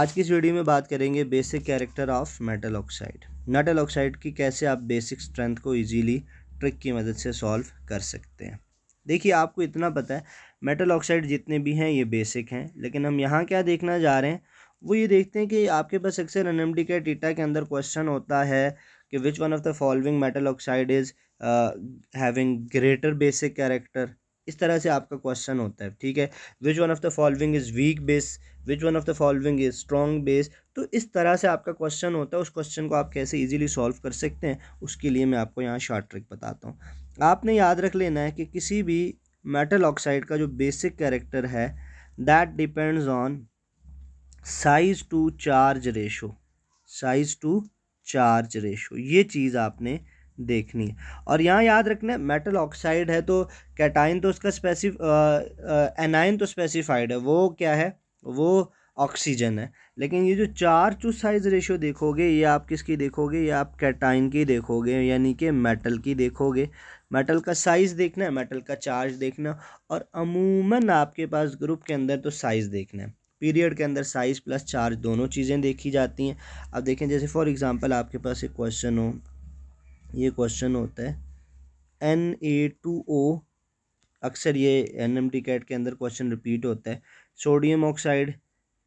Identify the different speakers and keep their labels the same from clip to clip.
Speaker 1: आज की इस वीडियो में बात करेंगे basic character of metal oxide metal oxide की कैसे आप बेसिक स्ट्रेंथ को इजीली ट्रिक की मदद से सॉल्व कर सकते हैं देखिए आपको इतना पता है मेटल ऑक्साइड जितने भी हैं ये बेसिक हैं लेकिन हम यहाँ क्या देखना जा रहे हैं वो ये देखते हैं कि आपके पास अक्सर एन के टीटा के अंदर क्वेश्चन होता है कि which one of the following metal oxide is having greater basic character इस तरह से आपका क्वेश्चन होता है ठीक है which one of the following is weak base which one of the following is strong base तो इस तरह से आपका क्वेश्चन होता है उस क्वेश्चन को आप कैसे इजीली सॉल्व कर सकते हैं उसके लिए मैं आपको यहाँ शॉर्ट ट्रिक बताता हूँ आपने याद रख लेना है कि किसी भी मेटल ऑक्साइड का जो बेसिक कैरेक्टर है that depends on size to charge ratio size to charge ratio ये चीज़ आपने देखनी है और यहाँ याद रखना मेटल ऑक्साइड है तो कैटाइन तो उसका स्पेसिफ एनाइन तो स्पेसिफाइड है वो क्या है वो ऑक्सीजन है लेकिन ये जो चार टू साइज रेशियो देखोगे ये आप किसकी देखोगे ये आप कैटाइन की देखोगे यानी कि मेटल की देखोगे मेटल का साइज़ देखना है मेटल का चार्ज देखना और अमूमन आपके पास ग्रुप के अंदर तो साइज़ देखना है पीरियड के अंदर साइज़ प्लस चार्ज दोनों चीज़ें देखी जाती हैं अब देखें जैसे फॉर एग्ज़ाम्पल आपके पास एक क्वेश्चन हो ये क्वेश्चन होता है एन ए टू ओ अक्सर ये एन एम टी कैट के अंदर क्वेश्चन रिपीट होता है सोडियम ऑक्साइड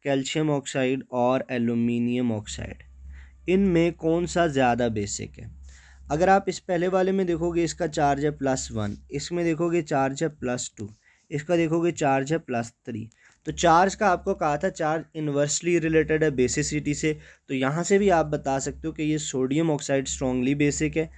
Speaker 1: कैल्शियम ऑक्साइड और एलुमिनियम ऑक्साइड इनमें कौन सा ज़्यादा बेसिक है अगर आप इस पहले वाले में देखोगे इसका चार्ज है प्लस वन इसमें देखोगे चार्ज है प्लस टू इसका देखोगे चार्ज है प्लस थ्री तो चार्ज का आपको कहा था चार्ज इन्वर्सली रिलेटेड है बेसिसिटी से तो यहाँ से भी आप बता सकते हो कि ये सोडियम ऑक्साइड स्ट्रॉन्गली बेसिक है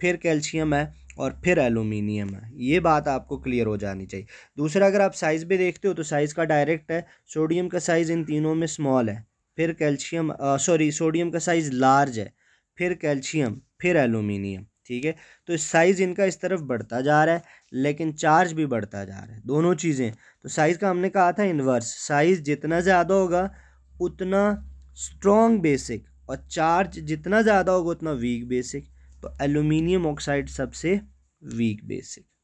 Speaker 1: फिर कैल्शियम है और फिर एलुमिनियम है ये बात आपको क्लियर हो जानी चाहिए दूसरा अगर आप साइज़ भी देखते हो तो साइज़ का डायरेक्ट है सोडियम का साइज़ इन तीनों में स्मॉल है फिर कैल्शियम सॉरी सोडियम का साइज़ लार्ज है फिर कैल्शियम फिर एलुमिनियम ठीक है तो साइज़ इनका इस तरफ बढ़ता जा रहा है लेकिन चार्ज भी बढ़ता जा रहा है दोनों चीज़ें तो साइज़ का हमने कहा था इन्वर्स साइज़ जितना ज़्यादा होगा उतना स्ट्रॉन्ग बेसिक और चार्ज जितना ज़्यादा होगा उतना वीक बेसिक तो एलुमिनियम ऑक्साइड सबसे वीक बेसिक